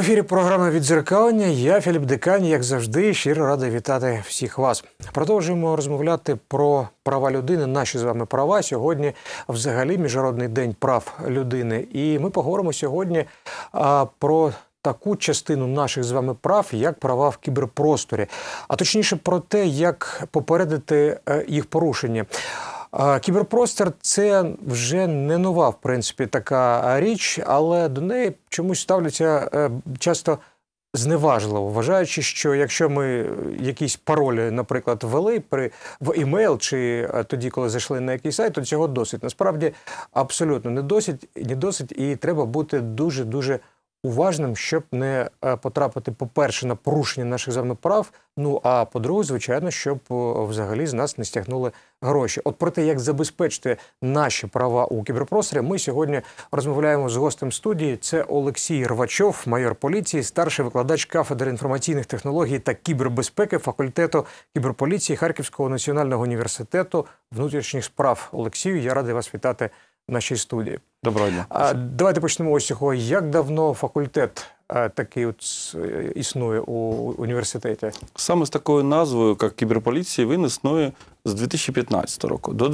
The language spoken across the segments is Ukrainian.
ефірі програми відзеркалення. Я Філіп Дикань, як завжди, щиро радий вітати всіх вас. Продовжуємо розмовляти про права людини. Наші з вами права сьогодні, взагалі, міжнародний день прав людини. І ми поговоримо сьогодні а, про. Таку частину наших з вами прав як права в кіберпросторі, а точніше про те, як попередити е, їх порушення. Кіберпростір це вже не нова, в принципі, така річ, але до неї чомусь ставляться е, часто зневажливо, вважаючи, що якщо ми е, якісь паролі, наприклад, ввели при в імейл, чи е, тоді, коли зайшли на якийсь сайт, то цього досить. Насправді абсолютно не досить, не досить, і треба бути дуже дуже. Уважним, щоб не потрапити, по-перше, на порушення наших з прав. Ну а по-друге, звичайно, щоб взагалі з нас не стягнули гроші. От про те, як забезпечити наші права у кіберпросторі, ми сьогодні розмовляємо з гостем студії. Це Олексій Рвачов, майор поліції, старший викладач кафедри інформаційних технологій та кібербезпеки факультету кіберполіції Харківського національного університету внутрішніх справ. Олексію, я радий вас вітати в нашій студії. Доброго дня. А, давайте почнемо ось цього. Як давно факультет такий от е, існує у університеті? Саме з такою назвою, як кіберполіція, він існує з 2015 року. До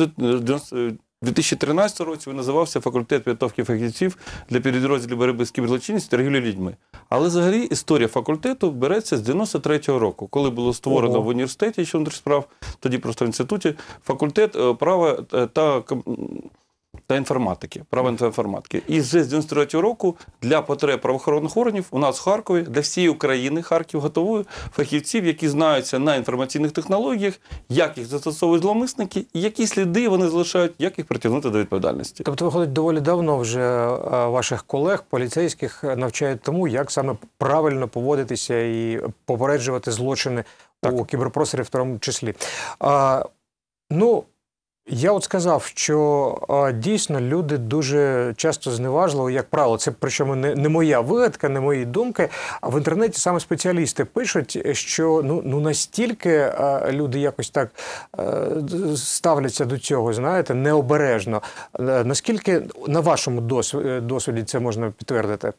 2013 е, е, році він називався факультет підготовки фахівців для підрозділів боротьби з кіберзлочинністю та торгівлі людьми. Але взагалі історія факультету береться з 93-го року, коли було створено Ого. в університеті, що справ, тоді просто в інституті, факультет права та та інформатики, права та інформатики. І з 93-го року для потреб правоохоронних органів у нас в Харкові для всієї України Харків готовує фахівців, які знаються на інформаційних технологіях, як їх застосовують зломисники, і які сліди вони залишають, як їх притягнути до відповідальності. Тобто, виходить доволі давно вже е, ваших колег, поліцейських е, навчають тому, як саме правильно поводитися і попереджувати злочини так. у кіберпросторі в тому числі. А, Ну я от сказав, що дійсно люди дуже часто зневажливо, як правило, це причому не не моя вигадка, не мої думки. А в інтернеті саме спеціалісти пишуть, що ну ну настільки люди якось так ставляться до цього, знаєте, необережно. Е, наскільки на вашому е, досвіді це можна підтвердити?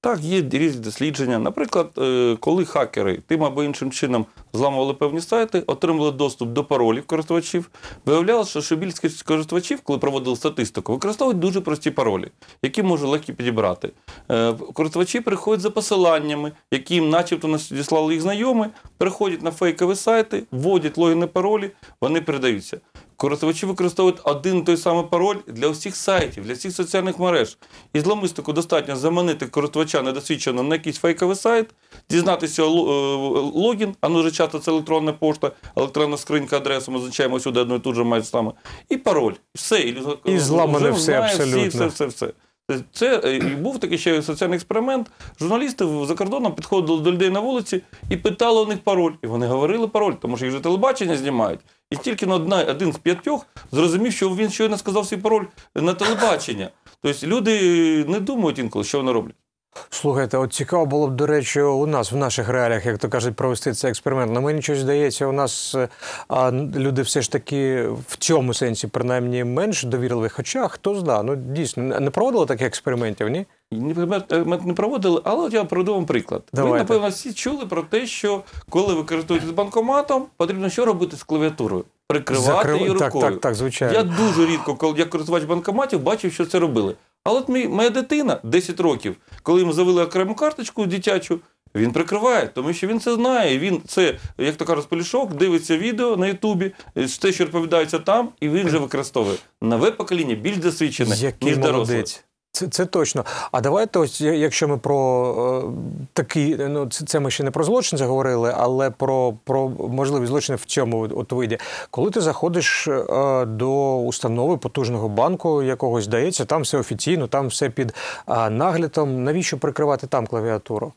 Так, є різні дослідження. Наприклад, е, коли хакери тим або іншим чином зламували певні сайти, отримали доступ до паролів користувачів, виявлялося, що більшість користувачів, коли проводили статистику, використовують дуже прості паролі, які можуть легко підібрати. Е, користувачі приходять за посиланнями, які їм, начебто, надіслали їх знайомі, приходять на фейкові сайти, вводять логіни паролі, вони передаються. Користувачі використовують один той самий пароль для всіх сайтів, для всіх соціальних мереж. І зломистику достатньо заманити користувача недосвідчено на якийсь фейковий сайт, дізнатися е, логін, а ну вже часто це електронна пошта, електронна скринька, адреса, ми означаємо сюди одну і ту же майже саме. І пароль. Все. І зламане все абсолютно. Всі, все, все, все. Це е, був такий ще соціальний експеримент. Журналісти за кордоном підходили до людей на вулиці і питали у них пароль. І вони говорили пароль, тому що їх вже телебачення знімають. І тільки на одна, один з п'ятьох зрозумів, що він щойно сказав свій пароль на телебачення. Тобто люди не думають інколи, що вони роблять. Слухайте, от цікаво було б, до речі, у нас в наших реаліях, як то кажуть, провести цей експеримент. На ну, мені щось здається, у нас е, а, люди все ж таки в цьому сенсі, принаймні, менш довірливі. Хоча хто зна, ну дійсно не проводили таких експериментів, ні? Е, ми Не проводили, але от я вам приклад. Давайте. Ви, напевно, всі чули про те, що коли ви користуєтесь банкоматом, потрібно що робити з клавіатурою? Прикривати Закрив... її рукою. Так, так, так, звичайно. Я дуже рідко, коли я користувач банкоматів, бачив, що це робили. Але от моя дитина 10 років, коли йому завели окрему карточку дитячу, він прикриває, тому що він це знає. Він це, як то кажуть, полішок, дивиться відео на Ютубі, те, що розповідається там, і він вже використовує нове покоління більш досвідчене, Який ніж доросле. Це це точно. А давайте, ось якщо ми про е, такі, ну це, це ми ще не про злочин заговорили, але про про можливі злочини в цьому от виді. Коли ти заходиш е, до установи потужного банку, якогось здається, там все офіційно, там все під е, наглядом. Навіщо прикривати там клавіатуру?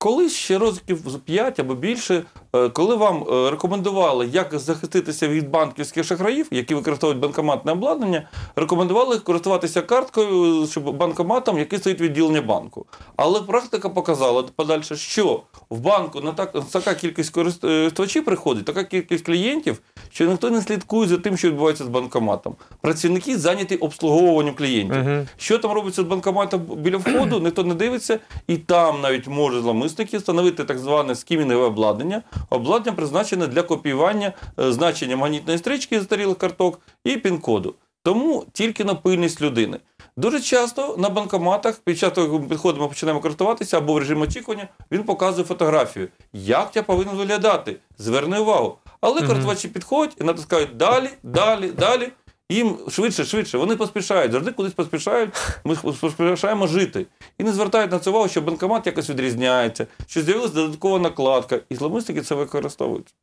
Колись ще років 5 або більше Е, коли вам е, рекомендували, як захиститися від банківських шахраїв, які використовують банкоматне обладнання, рекомендували користуватися карткою щоб банкоматом, який стоїть відділення банку. Але практика показала подальше, що в банку на так така кількість користувачів приходить, така кількість клієнтів, що ніхто не слідкує за тим, що відбувається з банкоматом. Працівники зайняті обслуговуванням клієнтів. Угу. Що там робиться з банкоматом біля входу, ніхто не дивиться, і там навіть можуть зламисники встановити так зване скімінгове обладнання обладнання призначене для копіювання е, значення магнітної стрічки застарілих карток і пін-коду. Тому тільки на пильність людини. Дуже часто на банкоматах, під час того, як ми підходимо, починаємо картуватися або в режим очікування, він показує фотографію, як я повинен виглядати. Зверни увагу. Але mm картувачі підходять і натискають далі, далі, далі. Їм швидше, швидше, вони поспішають, завжди кудись поспішають, ми поспішаємо жити. І не звертають на це увагу, що банкомат якось відрізняється, що з'явилася додаткова накладка. І зломисники це використовують.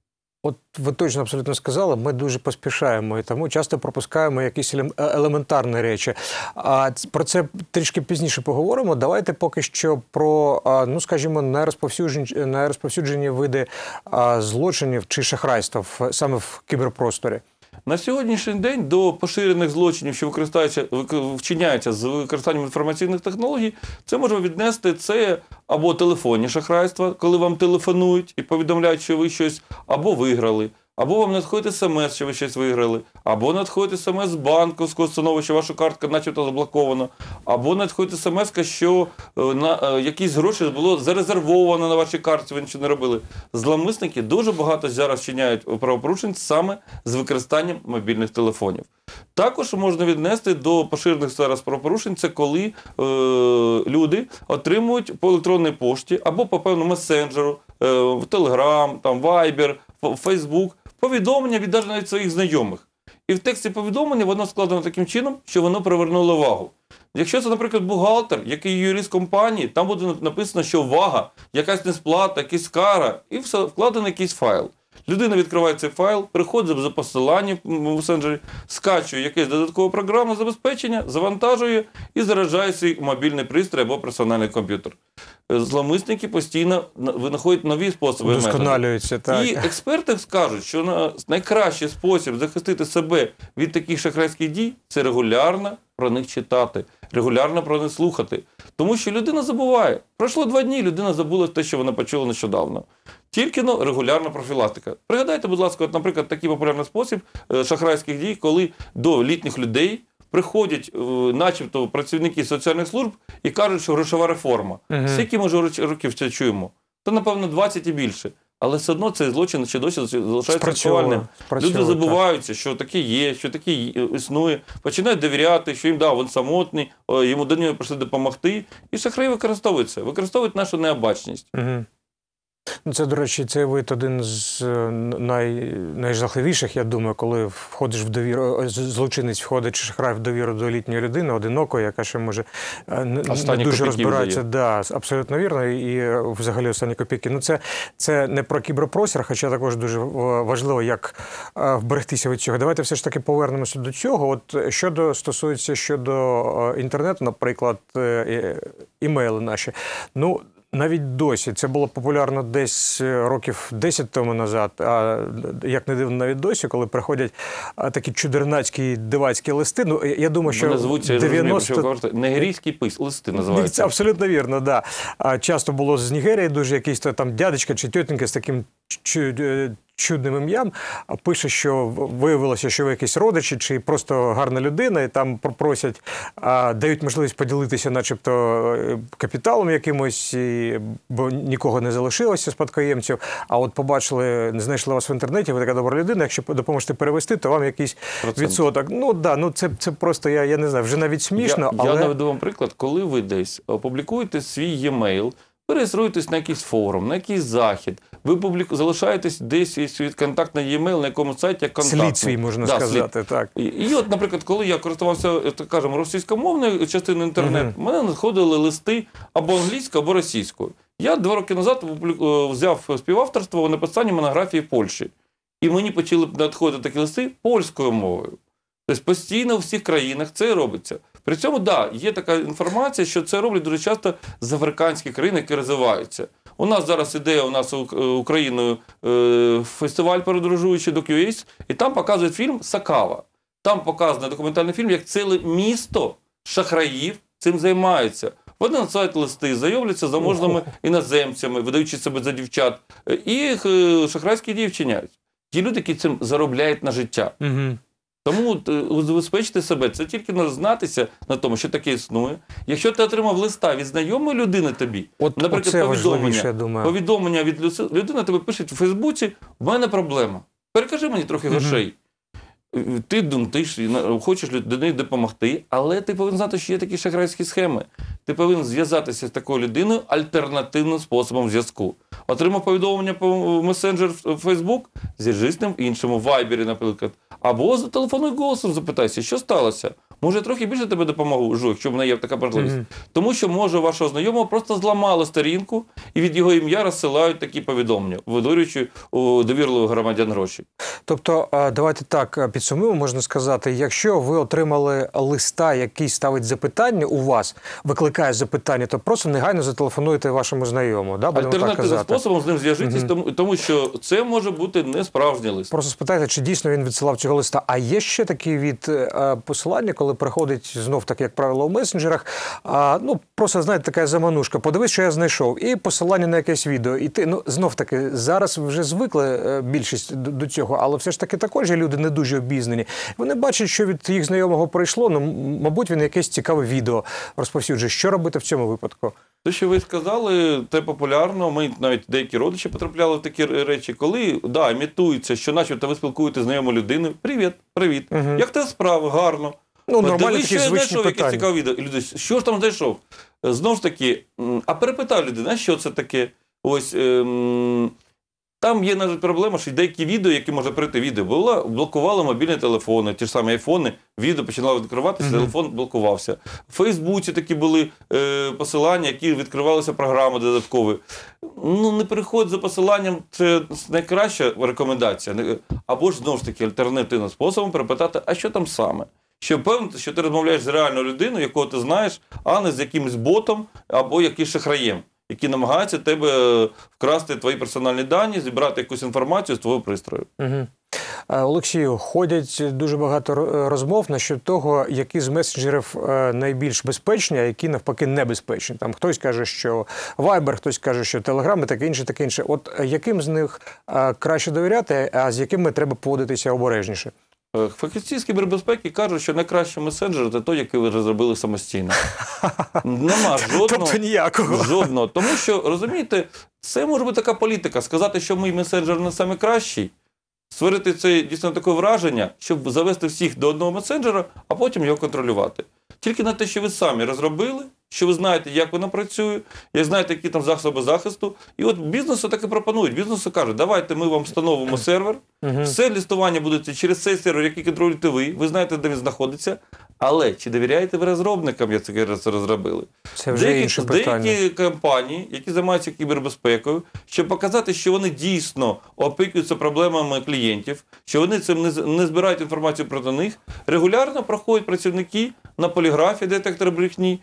От ви точно абсолютно сказали, ми дуже поспішаємо і тому часто пропускаємо якісь е, елементарні речі. А про це трішки пізніше поговоримо. Давайте поки що про, ну скажімо, найрозповсюджені, найрозповсюджені види злочинів чи шахрайства е, саме в кіберпросторі. На сьогоднішній день до поширених злочинів, що використаються, вчиняються з використанням інформаційних технологій, це можна віднести це або телефонні шахрайства, коли вам телефонують і повідомляють, що ви щось або виграли. Або вам надходить смс, що ви щось виграли, або надходить смс з банку з установи, що ваша картка начебто заблокована, або надходить смс, що е, на е, якісь гроші було зарезервовано на вашій картці, ви нічого не робили. Зламисники дуже багато зараз чиняють правопорушень саме з використанням мобільних телефонів. Також можна віднести до поширених зараз правопорушень, це коли е, люди отримують по електронній пошті або по певному месенджеру, е, в Телеграм, там Вайбер, Facebook повідомлення від навіть своїх знайомих. І в тексті повідомлення воно складено таким чином, що воно привернуло увагу. Якщо це, наприклад, бухгалтер, який юрист компанії, там буде написано, що увага, якась несплата, якась кара, і все вкладений якийсь файл. Людина відкриває цей файл, приходить за посиланням в месенджері, скачує якесь додаткове програмне забезпечення, завантажує і заряджає свій мобільний пристрій або персональний комп'ютер. Е, Зломисники постійно винаходять нові способи. так. І експерти скажуть, що найкращий спосіб захистити себе від таких шахрайських дій це регулярно про них читати, регулярно про них слухати. Тому що людина забуває. Пройшло два дні, людина забула те, що вона почула нещодавно. Тільки ну, регулярна профілактика. Пригадайте, будь ласка, от, наприклад, такий популярний спосіб е, шахрайських дій, коли до літніх людей приходять, е, начебто, працівники соціальних служб і кажуть, що грошова реформа. Угу. Скільки ми вже років це чуємо? Та, напевно, 20 і більше. Але все одно цей злочин ще досі залишається актуальним. Люди забуваються, що таке є, що таке е, існує, починають довіряти, що їм да, він самотний, йому до нього прийшли допомогти. І шахраї використовуються, використовують нашу необачність. Угу. Ну, це, до речі, цей вид один з е, най... найжахливіших, я думаю, коли входиш в довіру, е, злочинець входить шахрай в довіру до літньої людини, одиноко, яка ще може е, Останні не дуже розбирається. Да, Абсолютно вірно, і взагалі останні копійки. Ну, це це не про кіберпростір, хоча також дуже важливо, як вберегтися від цього. Давайте все ж таки повернемося до цього. От щодо стосується щодо інтернету, наприклад, імейли наші. Ну, навіть досі це було популярно десь е, років 10 тому назад. А як не дивно, навіть досі, коли приходять такі чудернацькі дивацькі листи. Ну я думаю, що Мене звуть, 90... я розумію, пис листи називаються. абсолютно вірно. Да часто було з Нігерії дуже якісь там дядечка чи тьотенька з таким е, чудним ім'ям, пише, що виявилося, що ви якісь родичі чи просто гарна людина, і там просять, дають можливість поділитися, начебто, е, капіталом якимось, бо нікого не залишилося спадкоємців. А от побачили, не знайшли вас в інтернеті, ви така добра людина. Якщо допоможете перевести, то вам якийсь Процент. відсоток. Ну да, ну це це просто я я не знаю, вже навіть смішно. Я, але... я наведу вам приклад, коли ви десь опублікуєте е, свій e-mail, Пересруйтесь на якийсь форум, на якийсь захід, ви публіку залишаєтесь десь є свій контактний e-mail на якомусь сайті як контактний. Слід свій, можна да, сказати. Слід. так. І, і от, наприклад, коли я користувався так кажемо, російськомовною частиною інтернету, угу. мене надходили листи або англійською, або російською. Я два роки назад е, взяв співавторство у написанні монографії Польщі. І мені почали надходити такі листи польською мовою. Тобто постійно в всіх країнах це робиться. При цьому, так, да, є така інформація, що це роблять дуже часто з африканських країн, які розвиваються. У нас зараз іде у нас е, Україною е, фестиваль подорожуючий до QS, і там показують фільм Сакава. Там показаний документальний фільм, як ціле місто шахраїв цим займається. Вони надсилають листи, заявляться заможними іноземцями, видаючи себе за дівчат. І е, шахрайські дівчиняють. Ті люди, які цим заробляють на життя. Угу. Тому е, забезпечити себе, це тільки знатися на тому, що таке існує. Якщо ти отримав листа від знайомої людини тобі, От, наприклад, повідомлення думаю. повідомлення від людини, тебе пишуть у Фейсбуці, в мене проблема. Перекажи мені трохи грошей. Е, ти думтиш, хочеш людині допомогти, але ти повинен знати, що є такі шахрайські схеми. Ти повинен зв'язатися з такою людиною альтернативним способом зв'язку. Отримав повідомлення по е, месенджер Фейсбук зіржись ним іншому, в Вайбері, наприклад. Або телефонуй голосом, запитайся, що сталося. Може, я трохи більше тебе допоможу, якщо в мене є така можливість. Mm -hmm. Тому що, може, вашого знайомого просто зламали сторінку і від його ім'я розсилають такі повідомлення, видурюючи у довірливих громадян гроші. Тобто, давайте так е, підсумуємо, можна сказати, якщо ви отримали листа, який ставить запитання у вас, викликає запитання, то просто негайно зателефонуйте вашому знайомому. Да? Будемо так казати способом з ним зв'яжитись, тому тому що це може бути не справжній лист. Просто спитайте, чи дійсно він відсилав цього листа? А є ще такі від е, посилання, коли приходить знов так, як правило, у месенджерах. А ну просто знаєте, така заманушка. Подивись, що я знайшов, і посилання на якесь відео. І ти ну знов таки зараз вже звикли е, більшість до, до цього, але все ж таки також є люди не дуже обізнані. Вони бачать, що від їх знайомого прийшло. Ну мабуть, він якесь цікаве відео розповсюджує. Що робити в цьому випадку? Те, що ви сказали, це популярно. Ми навіть деякі родичі потрапляли в такі речі, коли да, імітується, що начебто ви спілкуєтеся знайому людину. Привіт, привіт. Угу. Як те справи? Гарно. Ну, нормально, що я знайшов якесь цікаве відео. Люди, що ж там знайшов? Знову ж таки, а перепитав людина, що це таке? Ось. Ем... Там є навіть проблема, що деякі відео, які може прийти, відео було, блокували мобільні телефони, ті ж самі айфони, відео починало відкриватися, mm -hmm. телефон блокувався. В Фейсбуці такі були е, посилання, які відкривалися програми додаткові. Ну, не переходь за посиланням, це найкраща рекомендація. Або ж знову ж таки альтернативним способом перепитати, а що там саме? Щоб певно, що ти розмовляєш з реальною людиною, якого ти знаєш, а не з якимось ботом або якимось шахраєм які намагаються тебе вкрасти твої персональні дані, зібрати якусь інформацію з твого пристрою. Угу. Олексію, ходять дуже багато розмов насчет того, які з месенджерів е, найбільш безпечні, а які навпаки небезпечні. Там хтось каже, що Viber, хтось каже, що Telegram і таке інше, таке інше. От е, яким з них краще довіряти, а з якими треба поводитися обережніше? Е, Фахівці з кібербезпеки кажуть, що найкращий месенджер це той, який ви розробили самостійно. Нема жодного тобто ніякого. Жодного. Тому що, розумієте, це може бути така політика. Сказати, що мій месенджер не найкращий, створити це дійсно таке враження, щоб завести всіх до одного месенджера, а потім його контролювати. Тільки на те, що ви самі розробили, що ви знаєте, як вона працює, я знаєте, які там засоби захисту. І от бізнесу так і пропонують. Бізнесу кажуть, давайте ми вам встановимо сервер. Все лістування буде через цей сервер, який контролюєте ви. Ви знаєте, де він знаходиться. Але чи довіряєте ви розробникам, як це розробили? Це вже деякі, інше питання. деякі компанії, які займаються кібербезпекою, щоб показати, що вони дійсно опікуються проблемами клієнтів, що вони цим не, не збирають інформацію проти них, регулярно проходять працівники на поліграфі детектор брехні.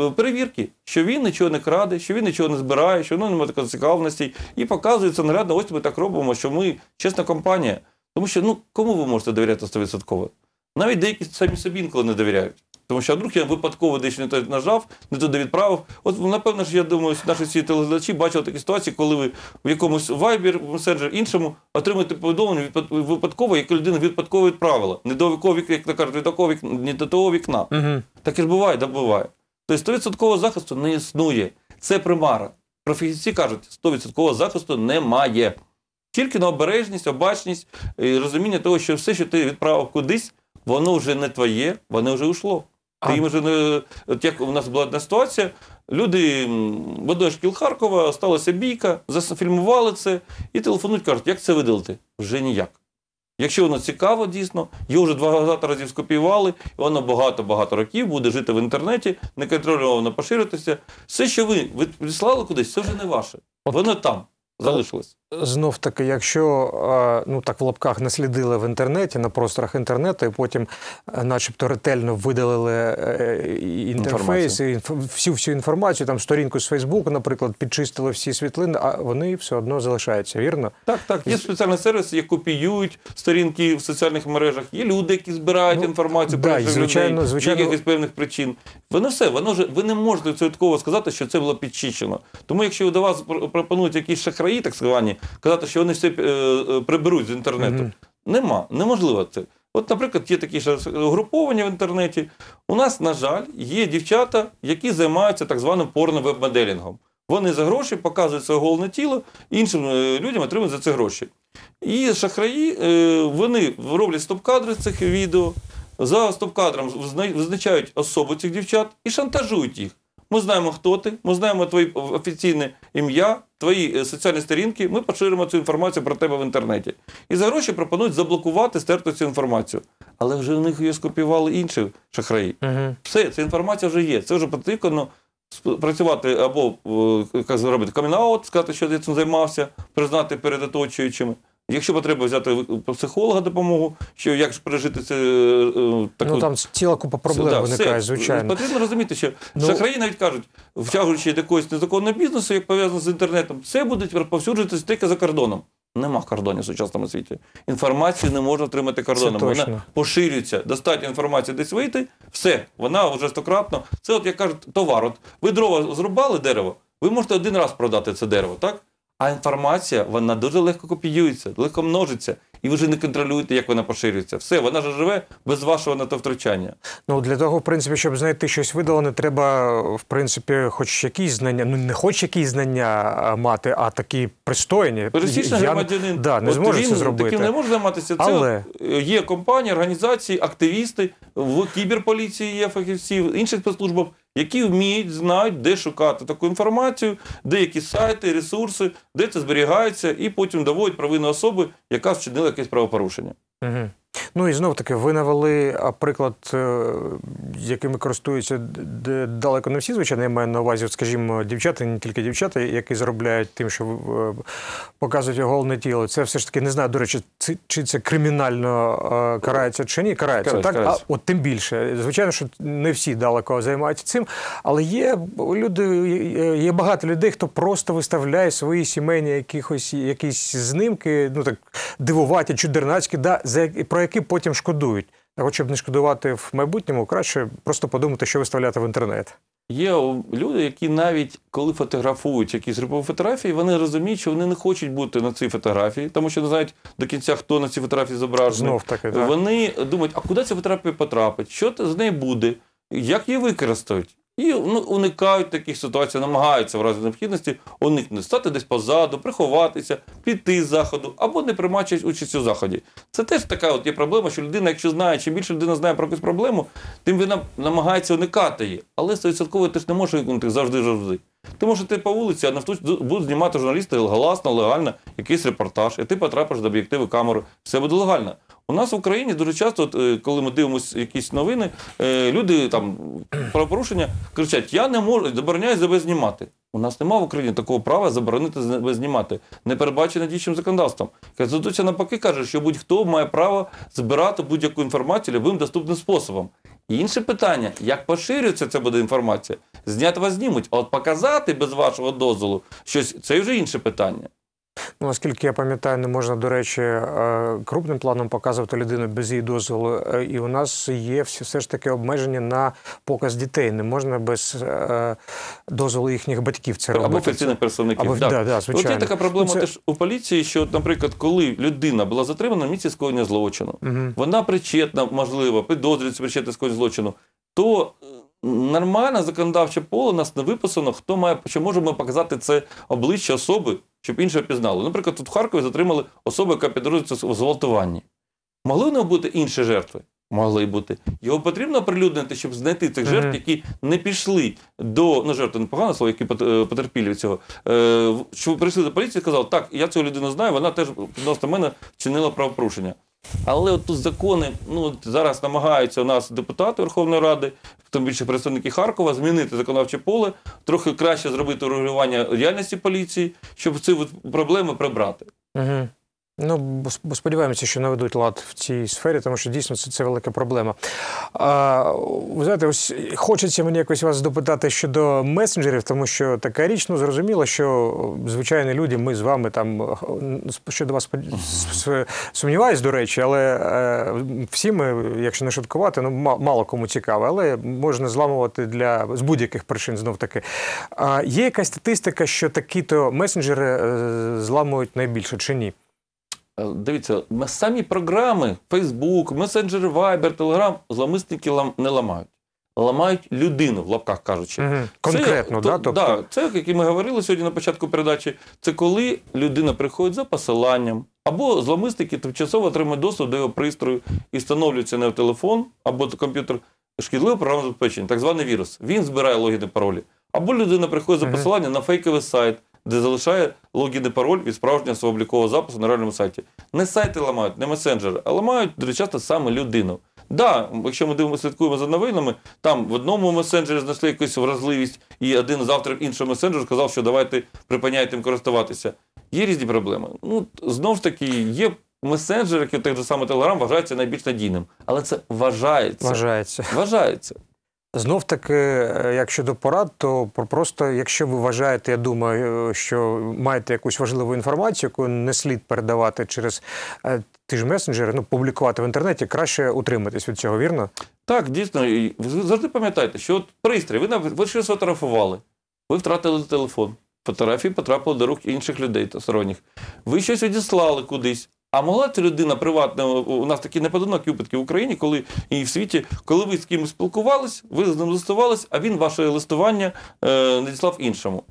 Е, перевірки, що він нічого не краде, що він нічого не збирає, що воно немає такої цікавності, і показується наглядно, ось ми так робимо, що ми чесна компанія. Тому що ну кому ви можете довіряти 100%? Навіть деякі самі собі інколи не довіряють. Тому що а вдруг я випадково десь не той нажав, не туди відправив. От ну, напевно ж, я думаю, наші всі телеглядачі бачили такі ситуації, коли ви в якомусь Viber, месенджер іншому отримуєте повідомлення випадково, як людина випадково відправила. Не до вікові, як на кажуть, від такого вікна, не до того вікна. Угу. і ж буває, да буває. Тобто 100% захисту не існує. Це примара. Професійці кажуть, 100% захисту немає. Тільки на обережність, обачність і розуміння того, що все, що ти відправив кудись, воно вже не твоє, воно вже йшло. А... Ти вже не... От як у нас була одна ситуація, люди в одній шкіл Харкова сталася бійка, зафільмували це і телефонують, кажуть, як це видалити? Вже ніяк. Якщо воно цікаво, дійсно, його вже два разів скопіювали, і воно багато-багато років буде жити в інтернеті, неконтрольовано поширитися. Все, що ви відслали кудись, це вже не ваше. Воно там залишилось. Знов таки, якщо е, ну так в лапках наслідили в інтернеті на просторах інтернету, і потім, е, начебто, ретельно видалили е, інтерфейс, і всю всю інформацію, там сторінку з Фейсбуку, наприклад, підчистили всі світлини, а вони все одно залишаються, вірно? Так, так. Є спеціальні сервіси, які копіюють сторінки в соціальних мережах. Є люди, які збирають ну, інформацію про звичайно, людей, звичайно. якихось певних причин. Воно все, воно вже ви не можете цілково сказати, що це було підчищено. Тому, якщо до вас пропонують якісь шахраї, так звані казати, що вони все е, е, приберуть з інтернету. Mm Нема, неможливо це. От, наприклад, є такі ж угруповання в інтернеті. У нас, на жаль, є дівчата, які займаються так званим порно-веб-моделінгом. Вони за гроші показують своє головне тіло, іншим е, людям отримують за це гроші. І шахраї вони роблять стоп-кадри з цих відео, за стоп-кадром визначають особу цих дівчат і шантажують їх. Ми знаємо, хто ти, ми знаємо твоє офіційне ім'я, твої е, соціальні сторінки. Ми поширимо цю інформацію про тебе в інтернеті. І за гроші пропонують заблокувати, стерти цю інформацію. Але вже в них її скопіювали інші шахраї. Угу. Все, ця інформація вже є. Це вже потрібно працювати або е, як зробити камінаут, сказати, що я цим займався, признати перед оточуючими. Якщо потрібно взяти е, психолога допомогу, що як пережити це е, е, таку... Ну там ціла купа проблем да, виникає, все. звичайно. Потрібно розуміти, що ну... шахраї навіть кажуть, втягуючи до якогось незаконного бізнесу, як пов'язано з інтернетом, це буде розповсюджуватися тільки за кордоном. Нема кордонів в сучасному світі. Інформацію не можна отримати кордоном. Це точно. Вона поширюється. Достатньо інформації десь вийти, все, вона вже стократно. Це, от як кажуть, товар. От ви дрова зрубали дерево, ви можете один раз продати це дерево, так? А інформація вона дуже легко копіюється, легко множиться і ви вже не контролюєте, як вона поширюється. Все, вона ж живе без вашого на то втручання. Ну для того, в принципі, щоб знайти щось видалене, треба в принципі, хоч якісь знання, ну не хоч якісь знання мати, а такі пристойні. Пересічний громадянин да, не зможе це зробити. Таким не може займатися. Це Але... є компанії, організації, активісти в кіберполіції є фахівців, інших спецслужбах. Які вміють, знають, де шукати таку інформацію, деякі сайти, ресурси, де це зберігається, і потім доводять провину особи, яка вчинила якесь правопорушення. Угу. Ну і знов таки ви навели приклад, е, якими користуються далеко не всі, звичайно, я маю на увазі, скажімо, дівчата, не тільки дівчата, які заробляють тим, що е, показують голне тіло. Це все ж таки не знаю, до речі, чи це кримінально е, карається чи ні. Карається, карається так карається. а от тим більше. Звичайно, що не всі далеко займаються цим, але є люди, є багато людей, хто просто виставляє свої сімейні якихось якісь знимки, ну так дивуваті, чудернацькі, да, за про які потім шкодують. Хоча б не шкодувати в майбутньому, краще просто подумати, що виставляти в інтернет. Є люди, які навіть коли фотографують якісь групові фотографії, вони розуміють, що вони не хочуть бути на цій фотографії, тому що не знають до кінця, хто на цій фотографії зображений. Знов таки, так. Вони думають, а куди ця фотографія потрапить, що з нею буде, як її використають. І ну, уникають таких ситуацій, намагаються в разі необхідності уникнути, стати десь позаду, приховатися, піти з заходу або не приймати участь у заході. Це теж така от є проблема, що людина, якщо знає, чим більше людина знає про якусь проблему, тим вона намагається уникати її. Але стовідсотково ти ж не можеш уникнути завжди завжди. Ти можеш йти по вулиці, а на будуть знімати журналісти гласно, легально якийсь репортаж, і ти потрапиш до об'єктиву камери. Все буде легально. У нас в Україні дуже часто, е, коли ми дивимося якісь новини, е, люди там про порушення кричать: Я не можу забороняю себе знімати. У нас немає в Україні такого права заборонити себе знімати, не передбачено діючим законодавством. Конституція навпаки каже, що будь-хто має право збирати будь-яку інформацію любим доступним способом. Інше питання: як поширюється це буде інформація? Знят вас знімуть, а от показати без вашого дозволу щось це вже інше питання. Ну, наскільки я пам'ятаю, не можна, до речі, е, крупним планом показувати людину без її дозволу. Е, і у нас є все ж таки обмеження на показ дітей. Не можна без е, дозволу їхніх батьків це робити. Або офіційних представників. Або, да. Да, да, ну, звичайно. От є така ну, проблема це... теж у поліції, що, наприклад, коли людина була затримана в місці скоєння злочину, угу. вона причетна, можливо, підозрюється причетна скоєння злочину, то нормальне законодавче поле у нас не виписано, хто має чи можемо показати це обличчя особи, щоб інше пізнали. Наприклад, тут в Харкові затримали особу, яка підозрюється в зґвалтуванні. Могли в нього бути інші жертви? Могли бути. Його потрібно оприлюднити, щоб знайти тих жертв, які не пішли до ну, жертв, не погане слово, які е, потерпіли від цього. Е, Щоб прийшли до поліції і сказали, так, я цю людину знаю, вона теж відносно мене чинила правопорушення. Але от тут закони ну зараз намагаються у нас депутати Верховної Ради, тим більше представники Харкова, змінити законодавче поле, трохи краще зробити регулювання діяльності поліції, щоб ці проблеми прибрати. Угу. Ну, сподіваємося, що наведуть лад в цій сфері, тому що дійсно це це велика проблема. А, Ви знаєте, ось хочеться мені якось вас допитати щодо месенджерів, тому що така річ, ну, зрозуміло, що звичайні люди, ми з вами там щодо вас сумніваюсь, до речі, але е, всі ми, якщо не шуткувати, ну мало кому цікаво, але можна зламувати для з будь-яких причин знов таки. А, Є якась статистика, що такі-то месенджери е, зламують найбільше чи ні? Е, дивіться, самі програми Facebook, месенджери Viber, Telegram зламисники не ламають. Ламають людину, в лапках кажучи. Угу. Конкретно, це, да? Тобто... да, це, як і ми говорили сьогодні на початку передачі, це коли людина приходить за посиланням, або зламисники тимчасово отримують доступ до його пристрою і встановлюється не в телефон або комп'ютер шкідливе програмне забезпечення, так званий вірус. Він збирає логіни паролі. Або людина приходить за посилання угу. на фейковий сайт де залишає логін і пароль від справжнього свого облікового запису на реальному сайті. Не сайти ламають, не месенджери, а ламають дуже часто саме людину. Да, якщо ми дивимося, слідкуємо за новинами, там в одному месенджері знайшли якусь вразливість, і один завтра іншого месенджеру сказав, що давайте припиняйте їм користуватися. Є різні проблеми. Ну знов ж таки є. Месенджер, який так же саме Телеграм, вважається найбільш надійним. Але це вважається. Вважається. Вважається. Знов таки, е, як щодо порад, то просто якщо ви вважаєте, я думаю, е, що маєте якусь важливу інформацію, яку не слід передавати через е, ті ж месенджери, ну публікувати в інтернеті, краще утриматись від цього, вірно? Так, дійсно, ви завжди пам'ятайте, що от пристрій, ви на ви щось фотографували, ви втратили телефон. Фотографії потрапили до рук інших людей та сторонніх. Ви щось відіслали кудись. А могла ця людина приватна, у нас такі неподинокі випадки в Україні, коли і в світі, коли ви з кимось спілкувались, ви з ним листувались, а він ваше листування е, надіслав іншому.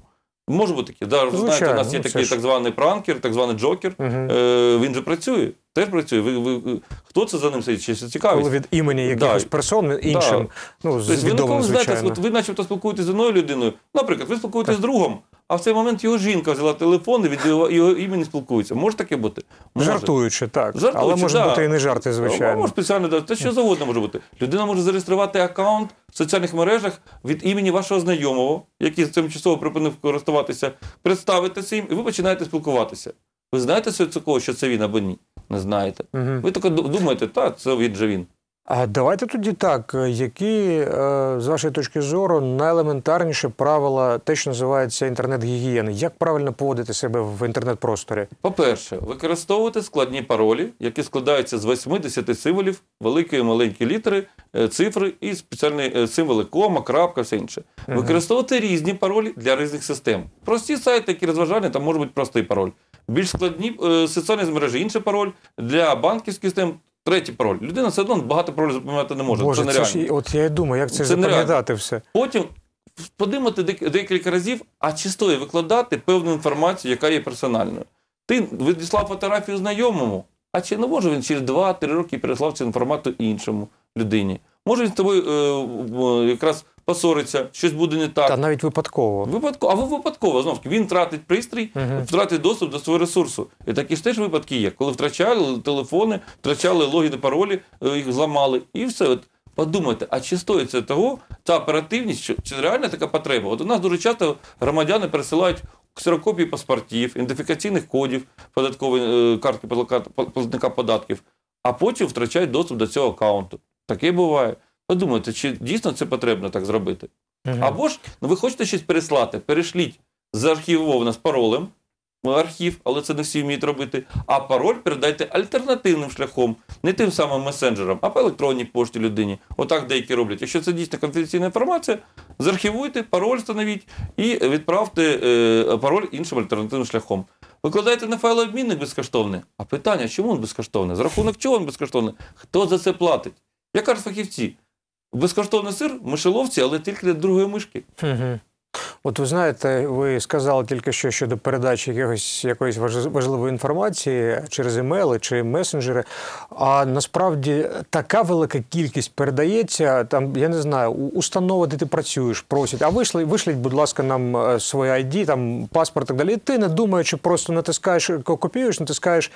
Може бути таке. Да, ви знаєте, у нас є ну, такий так званий пранкер, так званий джокер. Угу. Е, Він же працює, теж працює. Ви, ви, Хто це за ним сидить? Чи це цікавість? Коли від імені якихось да. персон іншим. Да. ну, з тобто, відомим, ви, знаєте, от ви начебто спілкуєтеся з одною людиною. Наприклад, ви спілкуєтеся з другом а в цей момент його жінка взяла телефон і від його, імені спілкується. Може таке бути? Може. Жартуючи, так. Жартуючи, Але може да. бути і не жарти, звичайно. Може спеціально дати. Це що завгодно може бути. Людина може зареєструвати аккаунт в соціальних мережах від імені вашого знайомого, який тимчасово припинив користуватися, представитися їм, і ви починаєте спілкуватися. Ви знаєте, що це що це він або ні? Не знаєте. Угу. Ви тільки думаєте, так, це він же він. А давайте тоді так, е, які, е, з вашої точки зору, найелементарніші правила, те, що називається інтернет-гігієни, як правильно поводити себе в інтернет-просторі? По-перше, використовувати складні паролі, які складаються з 80 символів, великої і маленькі літери, е, цифри і спеціальні символи кома, крапка, все інше. Угу. Використовувати різні паролі для різних систем. Прості сайти, які розважальні, там може бути простий пароль. Більш складні соціальні мережі інший пароль для банківських систем третій пароль. Людина все одно багато паролів запам'ятати не може. Боже, це нереально. Це ж, от я і думаю, як це, це запам'ятати все. Потім подумати декілька разів, а чи чистою викладати певну інформацію, яка є персональною. Ти відіслав фотографію знайомому, а чи не може він через 2-3 роки переслав цю інформацію іншому людині? Може він з тобою е, якраз Посориться, щось буде не так. Та навіть випадково. Випадково, а випадково знов таки він втратить пристрій, угу. втратить доступ до свого ресурсу. І такі ж теж випадки є. Коли втрачали телефони, втрачали логіни, паролі, е, їх зламали, і все. От Подумайте, а чи стоїть це того, та оперативність, чи, чи реальна така потреба? От у нас дуже часто громадяни пересилають ксерокопії паспортів, ідентифікаційних кодів податкової е, картки платника податків, а потім втрачають доступ до цього аккаунту. Таке буває. Подумайте, чи дійсно це потрібно так зробити? Угу. Або ж ну, ви хочете щось переслати, перешліть заархівовано з паролем. Архів, але це не всі вміють робити. А пароль передайте альтернативним шляхом, не тим самим месенджером, а по електронній пошті людині. Отак деякі роблять. Якщо це дійсно конфіденційна інформація, зархівуйте, пароль встановіть і відправте е, пароль іншим альтернативним шляхом. Викладайте на файлообмінник безкоштовний. А питання, чому він безкоштовний? За рахунок чого він безкоштовний? Хто за це платить? Я кажу, фахівці, Безкоштовний сир, мишеловці, але тільки для другої мишки. От ви знаєте, ви сказали тільки що щодо передачі якогось якоїсь важливої інформації через емейли чи месенджери. А насправді така велика кількість передається. Там я не знаю, установа, де ти працюєш, просять. А вийшли, вишліть, будь ласка, нам е, своє ID, там паспорт і так далі. І ти не думаючи, просто натискаєш копіюєш, натискаєш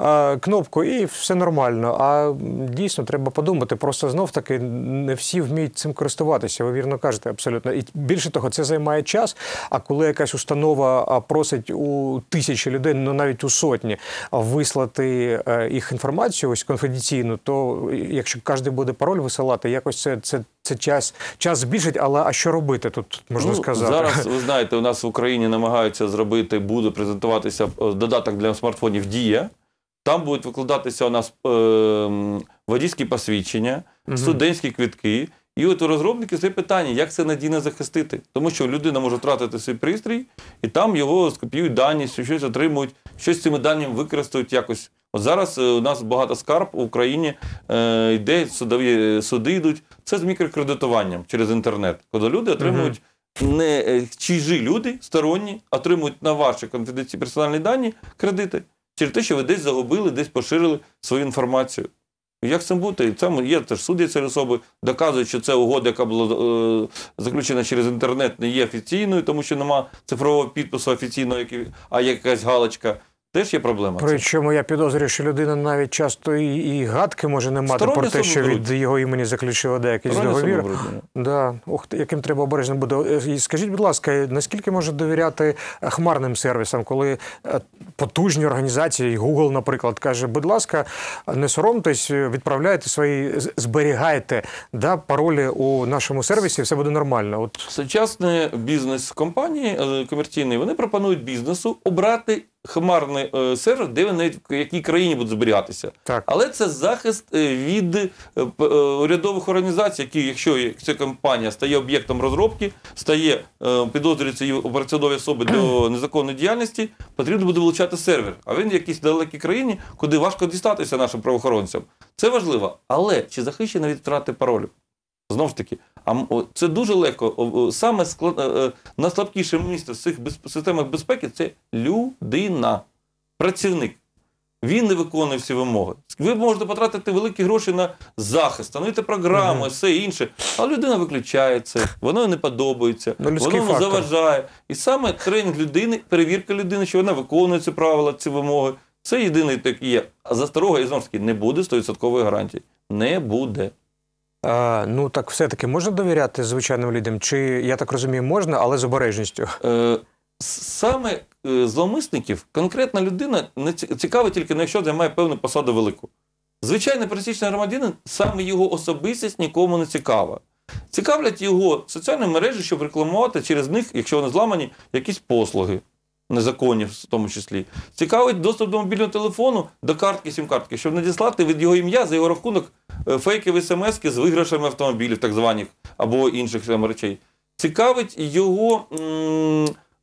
е, кнопку, і все нормально. А дійсно треба подумати. Просто знов таки не всі вміють цим користуватися. Ви вірно кажете абсолютно. І більше того, це займає немає час. А коли якась установа просить у тисячі людей, ну навіть у сотні, вислати е, їх інформацію, ось конфіденційну, то е, якщо кожен буде пароль висилати, якось це це. Це час час збільшить, але а що робити тут можна ну, сказати? Зараз ви знаєте, у нас в Україні намагаються зробити, буде презентуватися е, додаток для смартфонів Дія. Там будуть викладатися у нас е, водійські посвідчення, студентські квітки. І от у розробників це питання, як це надійно захистити. Тому що людина може втратити свій пристрій, і там його скопіюють дані, щось отримують, щось цими даними використають якось. От зараз е, у нас багато скарб в Україні е, йде, судові е, суди йдуть. Це з мікрокредитуванням через інтернет, коли люди отримують. Угу. Не е, чужі люди сторонні отримують на ваші конфіденційні персональні дані кредити через те, що ви десь загубили, десь поширили свою інформацію. Ну, як з цим бути? Це є теж судяться особи, доказують, що це угода, яка була е, заключена через інтернет, не є офіційною, тому що нема цифрового підпису офіційного, а якась галочка. Теж є проблема. Причому я підозрюю, що людина навіть часто і і гадки може не мати Сторонні про те, що від його імені заключила деякий договір. Да. Ох, яким треба обережним буде. І Скажіть, будь ласка, наскільки може довіряти хмарним сервісам, коли е, потужні організації, Google, наприклад, каже, будь ласка, не соромтесь, відправляйте свої, зберігайте да, паролі у нашому сервісі, все буде нормально. От сучасні бізнес-компанії е, комерційні, вони пропонують бізнесу обрати хмарний е, сервер, де вони в якій країні будуть зберігатися. Так. Але це захист е, від е, урядових організацій, які, якщо ця компанія стає об'єктом розробки, стає підозрюється її опрацьової особи до незаконної діяльності, потрібно буде вилучати сервер. А він в якійсь далекій країні, куди важко дістатися нашим правоохоронцям. Це важливо. Але чи захищена від втрати паролю? Знову ж таки, а це дуже легко. Саме склад... Е, е, найслабкіше місце в цих без... системах безпеки це людина, працівник. Він не виконує всі вимоги. Ви можете потратити великі гроші на захист, встановити програму, все інше. А людина виключається, воно не подобається, ну, воно йому заважає. І саме тренінг людини, перевірка людини, що вона виконує ці правила, ці вимоги. Це єдиний такий є. А за старого і знову таки не буде 100% гарантії. Не буде. А, Ну так все-таки можна довіряти звичайним людям? Чи я так розумію, можна, але з обережністю? Е, Саме е, зловмисників конкретна людина не цікава тільки, якщо займає певну посаду велику. Звичайний пересічний громадянин, саме його особистість нікому не цікава. Цікавлять його соціальні мережі, щоб рекламувати через них, якщо вони зламані, якісь послуги незаконні, в тому числі. Цікавить доступ до мобільного телефону, до картки, сім-картки, щоб надіслати від його ім'я за його рахунок Е, фейкові смс з виграшами автомобілів, так званих, або інших там речей. Цікавить його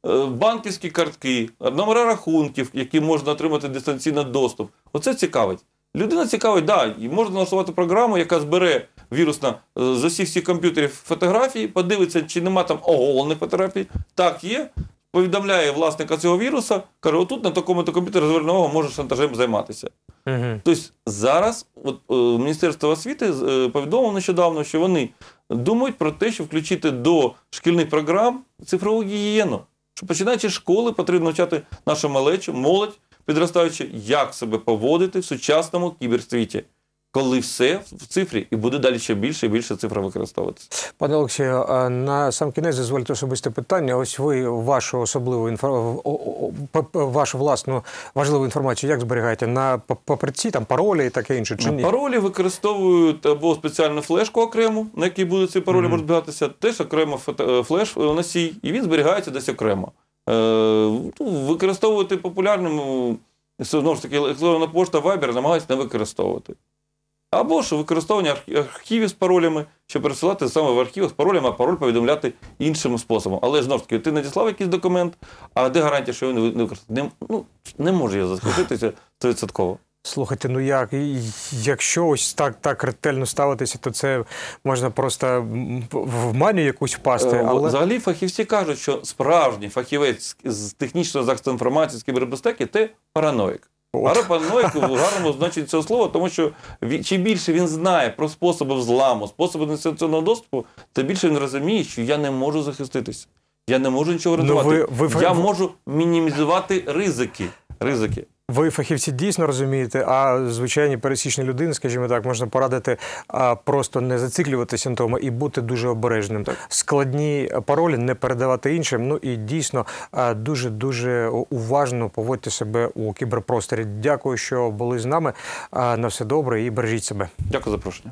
е, банківські картки, номера рахунків, які можна отримати дистанційно доступ. Оце цікавить. Людина цікавить, да, можна налаштувати програму, яка збере вірусно е, з усіх всіх комп'ютерів фотографії, подивиться, чи нема там оголених фотографій. Так є повідомляє власника цього віруса, каже, отут на такому то комп'ютері звернувого може шантажем займатися. Угу. Тобто зараз от, е, Міністерство освіти е, повідомило нещодавно, що вони думають про те, що включити до шкільних програм цифрову гігієну. Що починаючи з школи, потрібно навчати нашу малечу, молодь, підростаючи, як себе поводити в сучасному кіберсвіті коли все в цифрі, і буде далі ще більше і більше цифра використовуватися. Пане Олексію, на сам кінець дозвольте особисте питання. Ось ви вашу особливу інф... вашу власну важливу інформацію, як зберігаєте на паперці, там паролі і таке інше чи ну, ні? Паролі використовують або спеціальну флешку окрему, на якій будуть ці паролі mm -hmm. можуть теж окремо е, флеш е, носій, і він зберігається десь окремо. Е, ну, використовувати популярним знову ж таки електронна пошта Viber намагається не використовувати або ж використовування архівів з паролями, щоб пересилати саме в архів з паролями, а пароль повідомляти іншим способом. Але знову ж таки, ти надіслав якийсь документ, а де гарантія, що він не використає? Не, ну, не можу я захиститися 100%. Слухайте, ну як якщо ось так так ретельно ставитися, то це можна просто в маню якусь впасти. Е, але взагалі фахівці кажуть, що справжній фахівець з технічного захисту інформації з кібербезпеки – це параноїк. Параноїк в гарному значенні цього слова, тому що чим більше він знає про способи взламу, способи дистанційного доступу, тим більше він розуміє, що я не можу захиститися. Я не можу нічого ну, рятувати. Ну, ви, ви... Я можу мінімізувати ризики. ризики. Ви фахівці дійсно розумієте, а звичайні пересічні людини, скажімо так, можна порадити просто не зациклювати тому і бути дуже обережним. Так. Складні паролі не передавати іншим. Ну і дійсно дуже дуже уважно поводьте себе у кіберпросторі. Дякую, що були з нами. На все добре і бережіть себе. Дякую за запрошення.